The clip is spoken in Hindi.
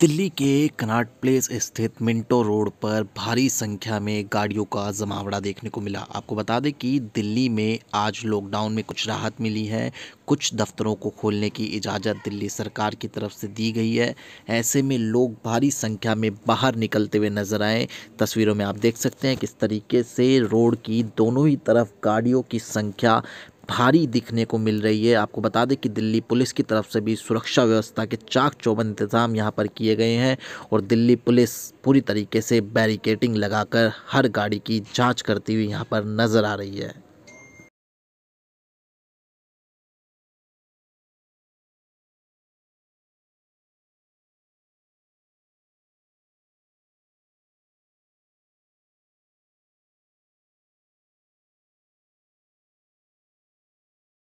दिल्ली के कनाट प्लेस स्थित मिंटो रोड पर भारी संख्या में गाड़ियों का जमावड़ा देखने को मिला आपको बता दें कि दिल्ली में आज लॉकडाउन में कुछ राहत मिली है कुछ दफ्तरों को खोलने की इजाज़त दिल्ली सरकार की तरफ से दी गई है ऐसे में लोग भारी संख्या में बाहर निकलते हुए नज़र आए तस्वीरों में आप देख सकते हैं किस तरीके से रोड की दोनों ही तरफ गाड़ियों की संख्या भारी दिखने को मिल रही है आपको बता दें कि दिल्ली पुलिस की तरफ से भी सुरक्षा व्यवस्था के चाक चौबंद इंतज़ाम यहाँ पर किए गए हैं और दिल्ली पुलिस पूरी तरीके से बैरिकेटिंग लगाकर हर गाड़ी की जाँच करती हुई यहाँ पर नज़र आ रही है